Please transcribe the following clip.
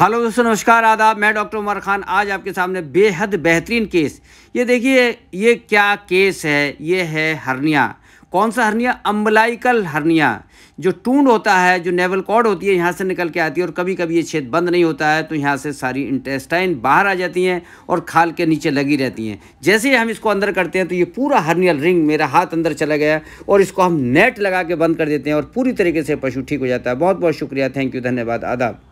hello दोस्तों नमस्कार आदाब मैं डॉक्टर उमर खान आज आपके सामने बेहद बेहतरीन केस ये देखिए ये क्या केस है ये है हर्निया कौन सा हर्निया अम्बलाइकल हर्निया जो टूंड होता है जो नेवल कॉर्ड होती है यहाँ से निकल के आती है और कभी कभी ये छेद बंद नहीं होता है तो यहाँ से सारी इंटेस्टाइन बाहर आ जाती हैं और खाल के नीचे लगी रहती हैं जैसे ही हम इसको अंदर करते हैं तो ये पूरा हर्नियल रिंग मेरा हाथ अंदर चला गया और इसको हम नेट लगा के बंद कर देते हैं और पूरी तरीके से पशु ठीक हो जाता है बहुत बहुत शुक्रिया थैंक यू धन्यवाद आदाब